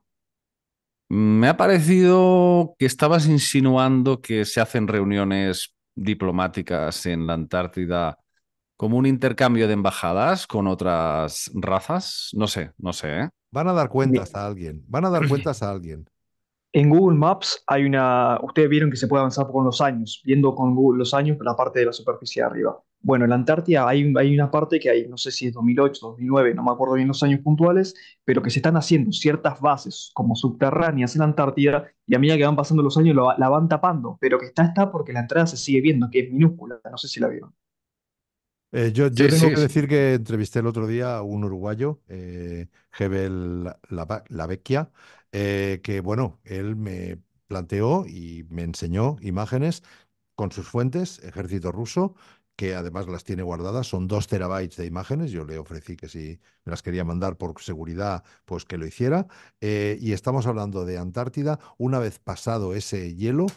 Me ha parecido que estabas insinuando que se hacen reuniones diplomáticas en la Antártida como un intercambio de embajadas con otras razas? No sé, no sé. ¿eh? Van a dar cuentas a alguien, van a dar cuentas a alguien. En Google Maps hay una. Ustedes vieron que se puede avanzar con los años, viendo con Google los años la parte de la superficie de arriba. Bueno, en la Antártida hay, una parte que hay, no sé si es 2008, 2009, no me acuerdo bien los años puntuales, pero que se están haciendo ciertas bases como subterráneas en la Antártida y a medida que van pasando los años la van tapando, pero que está está porque la entrada se sigue viendo, que es minúscula, no sé si la vieron. Eh, yo, tengo que decir que entrevisté el otro día a un uruguayo, eh, la, Vecchia, eh, que bueno, él me planteó y me enseñó imágenes con sus fuentes, ejército ruso, que además las tiene guardadas, son dos terabytes de imágenes, yo le ofrecí que si me las quería mandar por seguridad, pues que lo hiciera, eh, y estamos hablando de Antártida, una vez pasado ese hielo,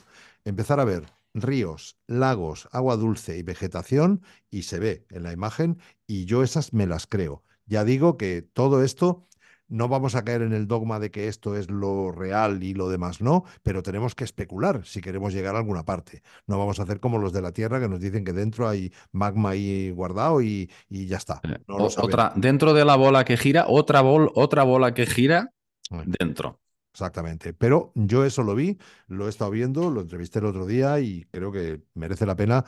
empezar a ver ríos, lagos, agua dulce y vegetación, y se ve en la imagen, y yo esas me las creo. Ya digo que todo esto no vamos a caer en el dogma de que esto es lo real y lo demás no, pero tenemos que especular si queremos llegar a alguna parte. No vamos a hacer como los de la Tierra que nos dicen que dentro hay magma ahí guardado y, ya está. Eh, otra, dentro de la bola que gira, otra, bol, otra bola que gira dentro. Exactamente. Pero yo eso lo vi, lo he estado viendo, lo entrevisté el otro día y creo que merece la pena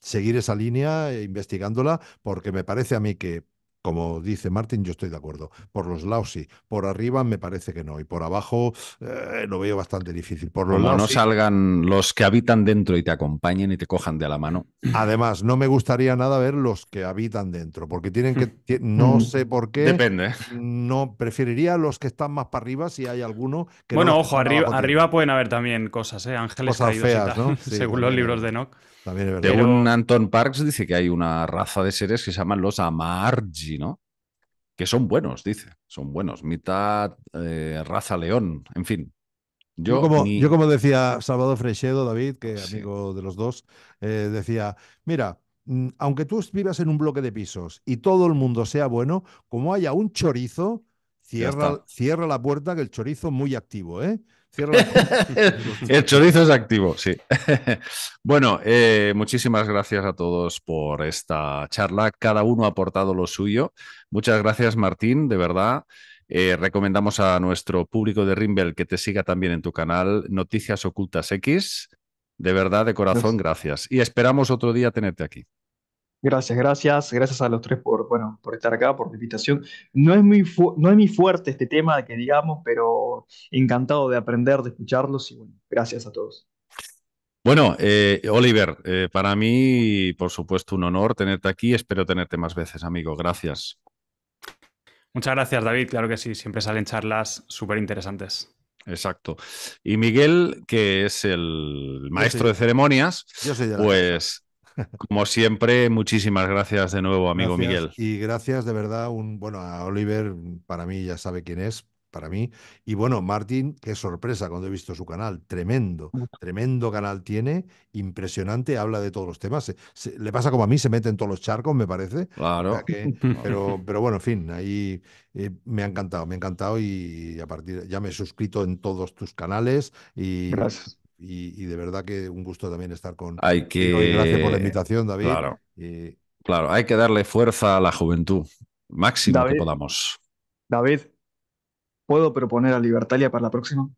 seguir esa línea, eh, investigándola, porque me parece a mí que como dice Martín, yo estoy de acuerdo. Por los lados sí, por arriba me parece que no, y por abajo eh, lo veo bastante difícil. Por los Como no salgan los que habitan dentro y te acompañen y te cojan de la mano. Además, no me gustaría nada ver los que habitan dentro, porque tienen que, no mm, sé por qué. Depende. No, preferiría los que están más para arriba, si hay alguno. Que bueno, ojo, arriba, pueden haber también cosas, ¿eh? Ángeles cosas caídos feas, ¿no? según los libros de Nock. De un Anton Parks dice que hay una raza de seres que se llaman los Amargi, ¿no? Que son buenos, dice. Son buenos. Mitad eh, raza león, en fin. Yo, como, yo, como, decía Salvador Freixedo, David, que amigo de los dos, eh, decía, mira, mm, aunque tú vivas en un bloque de pisos y todo el mundo sea bueno, como haya un chorizo, cierra, cierra la puerta que el chorizo muy activo, ¿eh? el chorizo es activo, sí. bueno, eh, muchísimas gracias a todos por esta charla. Cada uno ha aportado lo suyo. Muchas gracias, Martín, de verdad. Eh, recomendamos a nuestro público de Rimbel que te siga también en tu canal Noticias Ocultas X. De verdad, de corazón, gracias. Y esperamos otro día tenerte aquí. Gracias, gracias. Gracias a los tres por, bueno, por estar acá, por la invitación. No es, muy no es fuerte este tema que digamos, pero encantado de aprender, de escucharlos y bueno, gracias a todos. Bueno, eh, Oliver, eh, para mí, por supuesto, un honor tenerte aquí. Espero tenerte más veces, amigo. Gracias. Muchas gracias, David. Claro que sí, siempre salen charlas súper interesantes. Exacto. Y Miguel, que es el maestro de ceremonias, pues como siempre, muchísimas gracias de nuevo, amigo Miguel. Y gracias de verdad, un, bueno, a Oliver, para mí ya sabe quién es, para mí. Y bueno, Martín, qué sorpresa cuando he visto su canal, tremendo, tremendo canal tiene, impresionante, habla de todos los temas. le pasa como a mí, se mete en todos los charcos, me parece. Claro. pero, pero bueno, en fin, ahí eh, me ha encantado, me ha encantado y a partir ya me he suscrito en todos tus canales y Gracias y, de verdad que un gusto también estar con. Hay que. gracias por la invitación, David. Claro. Claro, hay que darle fuerza a la juventud, máximo que podamos. David, ¿puedo proponer a Libertalia para la próxima?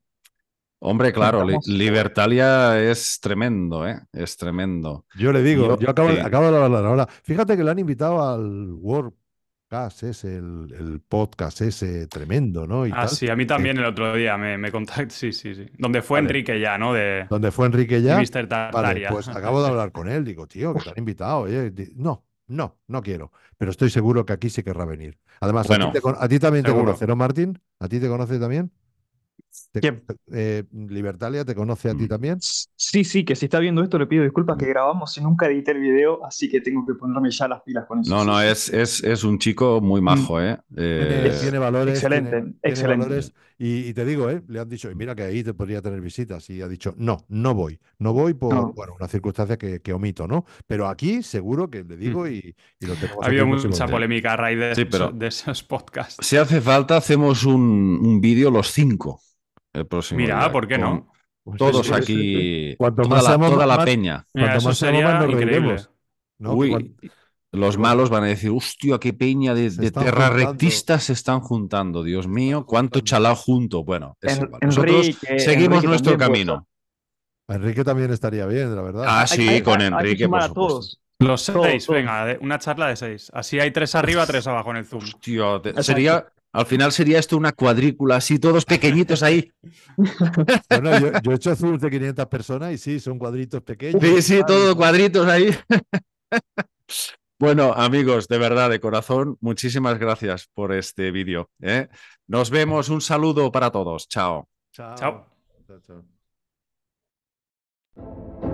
Hombre, claro, Libertalia es tremendo, ¿eh? Es tremendo. Yo le digo, yo, acabo, acabo, de hablar ahora. Fíjate que le han invitado al World es el, podcast ese tremendo, ¿no? Y ah, sí, a mí también el otro día me, me contactó, sí, sí, sí. Donde fue Enrique ya, ¿no? De, Donde fue Enrique ya. Mister vale, pues acabo de hablar con él, digo, tío, que te han invitado. No, no, no quiero. Pero estoy seguro que aquí se querrá venir. Además, a, ti también te conoce, ¿no, Martín? ¿A ti te conoce también? ¿Quién? Eh, Libertalia te conoce a ti mm. también. Sí, sí, que si está viendo esto le pido disculpas que grabamos y nunca edité el video, así que tengo que ponerme ya las pilas con eso. No, no, es, es, un chico muy majo, mm. ¿eh? ¿eh? tiene, valores. Excelente, excelentes. y, te digo, ¿eh? Le han dicho, mira que ahí te podría tener visitas. Y ha dicho, no, no voy. No voy por una circunstancia que, omito, ¿no? Pero aquí seguro que le digo mm. y, lo tengo. Ha habido mucha polémica a raíz de, esos podcasts. Si hace falta, hacemos un, un vídeo los cinco. Mira, ¿por qué no? Pues todos aquí, toda, la, peña. cuanto sería los malos van a decir, hostia, qué peña de, terra terrarrectistas se están juntando, Dios mío, cuánto chalao junto. Bueno, nosotros seguimos nuestro camino. Enrique también estaría bien, la verdad. Ah, sí, con Enrique, Los seis, venga, una charla de seis. Así hay tres arriba, tres abajo en el Zoom. Hostia, sería, al final sería esto una cuadrícula, así todos pequeñitos ahí. Bueno, yo, he hecho Zooms de 500 personas y sí, son cuadritos pequeños. Sí, sí, todos cuadritos ahí. Bueno, amigos, de verdad, de corazón, muchísimas gracias por este vídeo. ¿eh? Nos vemos, un saludo para todos. Chao. Chao. Chao. Chao.